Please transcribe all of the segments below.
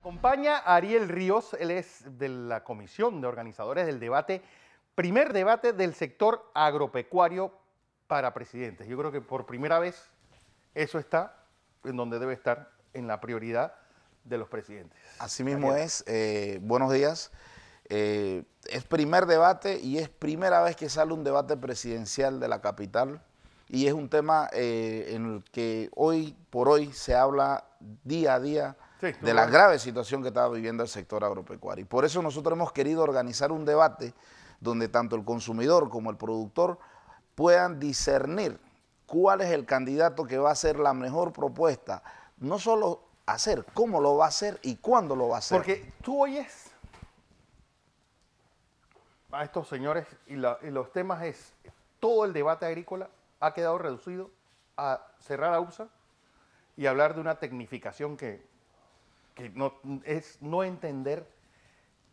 Acompaña Ariel Ríos, él es de la comisión de organizadores del debate, primer debate del sector agropecuario para presidentes. Yo creo que por primera vez eso está en donde debe estar, en la prioridad de los presidentes. Así mismo es, eh, buenos días. Eh, es primer debate y es primera vez que sale un debate presidencial de la capital y es un tema eh, en el que hoy por hoy se habla día a día de la grave situación que estaba viviendo el sector agropecuario. Y por eso nosotros hemos querido organizar un debate donde tanto el consumidor como el productor puedan discernir cuál es el candidato que va a hacer la mejor propuesta, no solo hacer, cómo lo va a hacer y cuándo lo va a hacer. Porque tú oyes a estos señores y, los temas es, todo el debate agrícola ha quedado reducido a cerrar a USA y hablar de una tecnificación que es no entender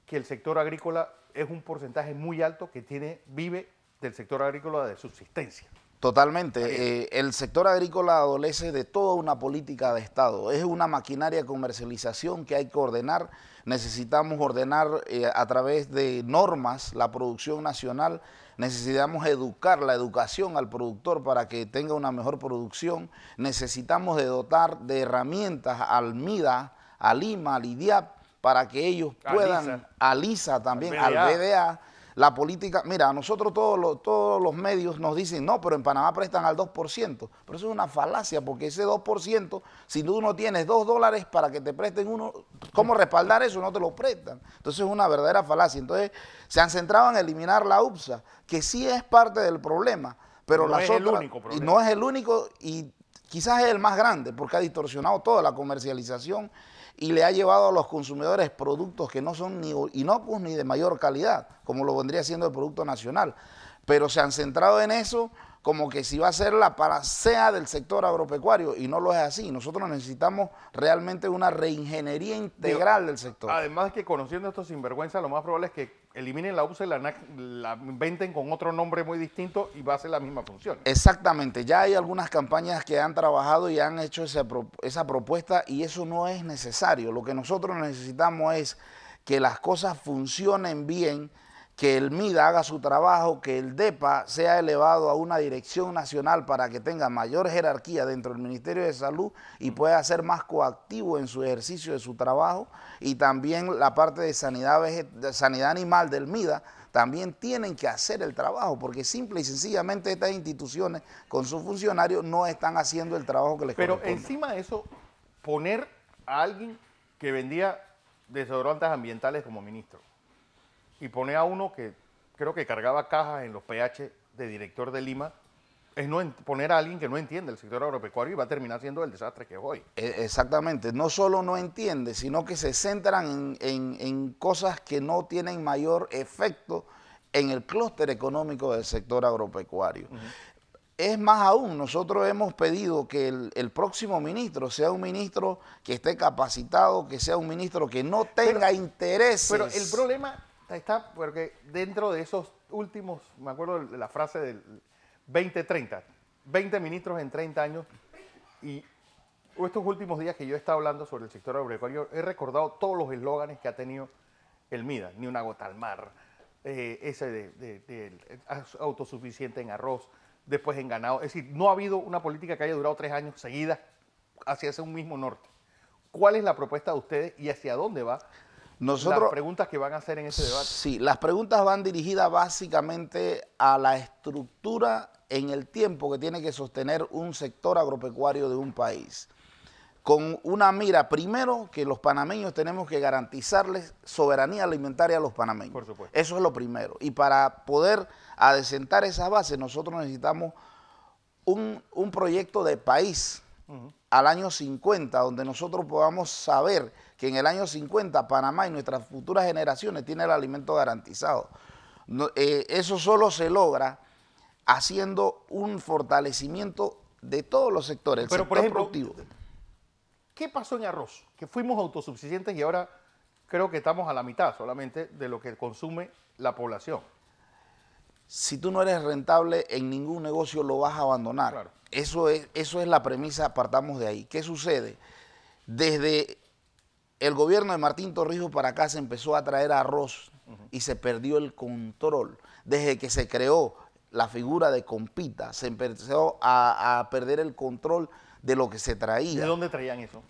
que el sector agrícola es un porcentaje muy alto que tiene, vive del sector agrícola de subsistencia. Totalmente. Eh, el sector agrícola adolece de toda una política de Estado. Es una maquinaria de comercialización que hay que ordenar. Necesitamos ordenar eh, a través de normas la producción nacional. Necesitamos educar la educación al productor para que tenga una mejor producción. Necesitamos dotar de herramientas al MIDA, a Lima, a Lidia, para que ellos puedan, a LISA también, al BDA. la política, mira, a nosotros todos los, todos los medios nos dicen, no, pero en Panamá prestan al 2%, pero eso es una falacia, porque ese 2%, si tú no tienes 2 dólares para que te presten uno, ¿cómo respaldar eso? No te lo prestan. Entonces es una verdadera falacia. Entonces se han centrado en eliminar la UPSA, que sí es parte del problema, pero no es el único problema. Y no es el único y Quizás es el más grande porque ha distorsionado toda la comercialización y le ha llevado a los consumidores productos que no son ni inocuos ni de mayor calidad, como lo vendría siendo el producto nacional. Pero se han centrado en eso como que si va a ser la paracea del sector agropecuario y no lo es así. Nosotros necesitamos realmente una reingeniería integral del sector. Además que conociendo estos sinvergüenzas, lo más probable es que eliminen la USA la, la venden con otro nombre muy distinto y va a ser la misma función. Exactamente, ya hay algunas campañas que han trabajado y han hecho esa, esa propuesta y eso no es necesario. Lo que nosotros necesitamos es que las cosas funcionen bien que el MIDA haga su trabajo, que el DEPA sea elevado a una dirección nacional para que tenga mayor jerarquía dentro del Ministerio de Salud y pueda ser más coactivo en su ejercicio de su trabajo y también la parte de sanidad, de sanidad animal del MIDA también tienen que hacer el trabajo, porque simple y sencillamente estas instituciones con sus funcionarios no están haciendo el trabajo que les corresponde. Pero encima de eso, poner a alguien que vendía desodorantes ambientales como ministro y pone a uno que creo que cargaba cajas en los PH de director de Lima, es no poner a alguien que no entiende el sector agropecuario y va a terminar siendo el desastre que es hoy. E, exactamente, no solo no entiende, sino que se centran en, cosas que no tienen mayor efecto en el clúster económico del sector agropecuario. Es más aún, nosotros hemos pedido que el, próximo ministro sea un ministro que esté capacitado, que sea un ministro que no tenga intereses. Pero el problema está, porque dentro de esos últimos, me acuerdo de la frase del 20-30, 20 ministros en 30 años, y estos últimos días que yo he estado hablando sobre el sector agropecuario, he recordado todos los eslóganes que ha tenido el MIDA, ni una gota al mar, eh, ese de, autosuficiente en arroz, después en ganado. Es decir, no ha habido una política que haya durado tres años seguidas hacia ese mismo norte. ¿Cuál es la propuesta de ustedes y hacia dónde va nosotros, las preguntas que van a hacer en ese debate. Sí, las preguntas van dirigidas básicamente a la estructura en el tiempo que tiene que sostener un sector agropecuario de un país. Con una mira, primero, que los panameños tenemos que garantizarles soberanía alimentaria a los panameños. Por supuesto. Eso es lo primero. Y para poder adecentar esas bases, nosotros necesitamos un, proyecto de país al año 50, donde nosotros podamos saber que en el año 50 Panamá y nuestras futuras generaciones tienen el alimento garantizado. Eh, eso solo se logra haciendo un fortalecimiento de todos los sectores, el sector ¿Qué pasó en arroz? Que fuimos autosuficientes y ahora creo que estamos a la mitad solamente de lo que consume la población si tú no eres rentable en ningún negocio, lo vas a abandonar. Eso, es, eso es la premisa, partamos de ahí. ¿Qué sucede? Desde el gobierno de Martín Torrijos para acá se empezó a traer arroz y se perdió el control. Desde que se creó la figura de compita, se empezó a, perder el control de lo que se traía. ¿De dónde traían eso?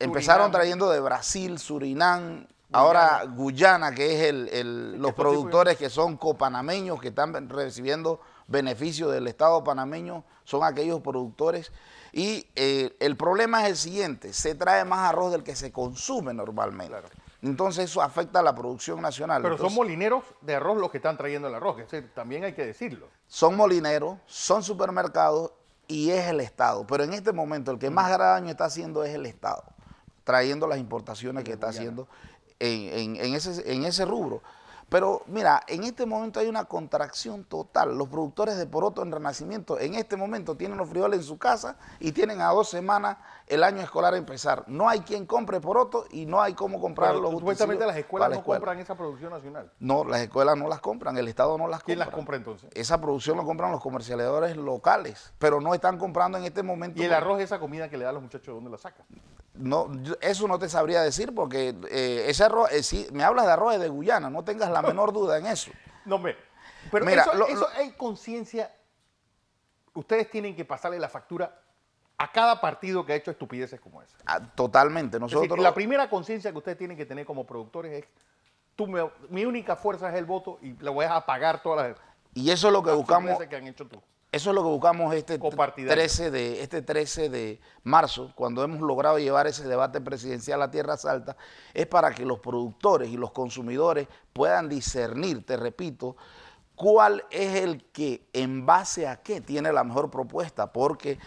Empezaron trayendo de Brasil, Surinam, Ahora Guyana, que es el, los productores que son copanameños, que están recibiendo beneficios del Estado panameño, son aquellos productores. Y eh, el problema es el siguiente, se trae más arroz del que se consume normalmente. Entonces eso afecta a la producción nacional. Pero son molineros de arroz los que están trayendo el arroz, también hay que decirlo. Son molineros, son supermercados y es el Estado. Pero en este momento el que mm. más daño está haciendo es el Estado, trayendo las importaciones que está haciendo en, ese, en ese rubro. Pero mira, en este momento hay una contracción total. Los productores de poroto en Renacimiento en este momento tienen los frijoles en su casa y tienen a dos semanas el año escolar a empezar. No hay quien compre poroto y no hay cómo comprarlo. Supuestamente las escuelas no compran esa producción nacional. No, las escuelas no las compran, el Estado no las compra. ¿Quién las compra entonces? Esa producción la compran los comercializadores locales, pero no están comprando en este momento. ¿Y el arroz, esa comida que le da a los muchachos, dónde la sacan? No, eso no te sabría decir porque eh, ese arroz, eh, me hablas de arroz de Guyana, no tengas la menor duda en eso. No, me, pero eso, hay conciencia. Ustedes tienen que pasarle la factura a cada partido que ha hecho estupideces como esa. Ah, totalmente. Nosotros... la primera conciencia que ustedes tienen que tener como productores es, tú mi única fuerza es el voto y le voy a pagar todas las... Y eso es lo que buscamos. Que han hecho tú. Eso es lo que buscamos este 13, de, este de marzo, cuando hemos logrado llevar ese debate presidencial a Tierra Salta, es para que los productores y los consumidores puedan discernir, te repito, cuál es el que en base a qué tiene la mejor propuesta, porque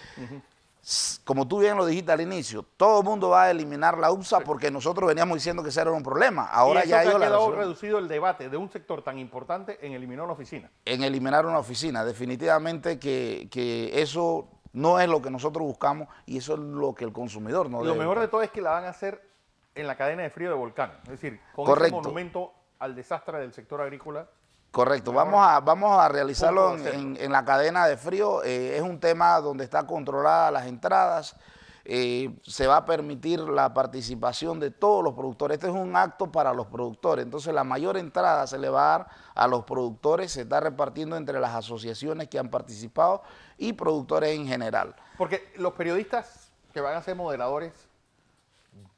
como tú bien lo dijiste al inicio, todo el mundo va a eliminar la UPSA porque nosotros veníamos diciendo que ese era un problema. Ahora y eso ya que ha quedado reducido el debate de un sector tan importante en eliminar una oficina. En eliminar una oficina, definitivamente que, eso no es lo que nosotros buscamos y eso es lo que el consumidor no Lo mejor de todo es que la van a hacer en la cadena de frío de Volcán, es decir, con un monumento al desastre del sector agrícola Correcto, vamos a, vamos a realizarlo en, la cadena de frío. Eh, es un tema donde están controladas las entradas. Eh, se va a permitir la participación de todos los productores. Este es un acto para los productores. Entonces la mayor entrada se le va a dar a los productores, se está repartiendo entre las asociaciones que han participado y productores en general. Porque los periodistas que van a ser moderadores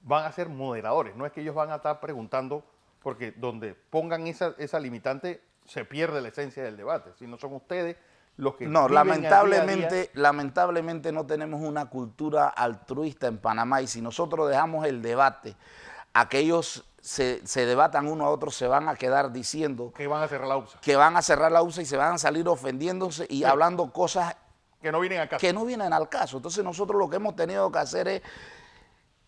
van a ser moderadores. No es que ellos van a estar preguntando, porque donde pongan esa, esa limitante se pierde la esencia del debate, si no son ustedes los que... No, lamentablemente, lamentablemente no tenemos una cultura altruista en Panamá y si nosotros dejamos el debate, aquellos se, se, debatan uno a otro, se van a quedar diciendo... Que van a cerrar la USA. Que van a cerrar la USA y se van a salir ofendiéndose y hablando cosas... Que no vienen al caso. Que no vienen al caso. Entonces nosotros lo que hemos tenido que hacer es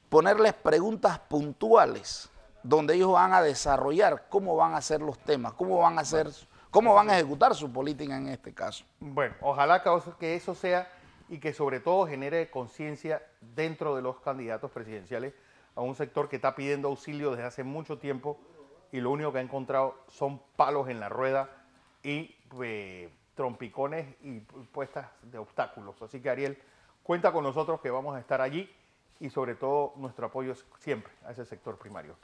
ponerles preguntas puntuales donde ellos van a desarrollar cómo van a ser los temas, cómo van a hacer, cómo van a ejecutar su política en este caso. Bueno, ojalá que eso sea y que sobre todo genere conciencia dentro de los candidatos presidenciales a un sector que está pidiendo auxilio desde hace mucho tiempo y lo único que ha encontrado son palos en la rueda y eh, trompicones y puestas de obstáculos. Así que Ariel, cuenta con nosotros que vamos a estar allí y sobre todo nuestro apoyo siempre a ese sector primario.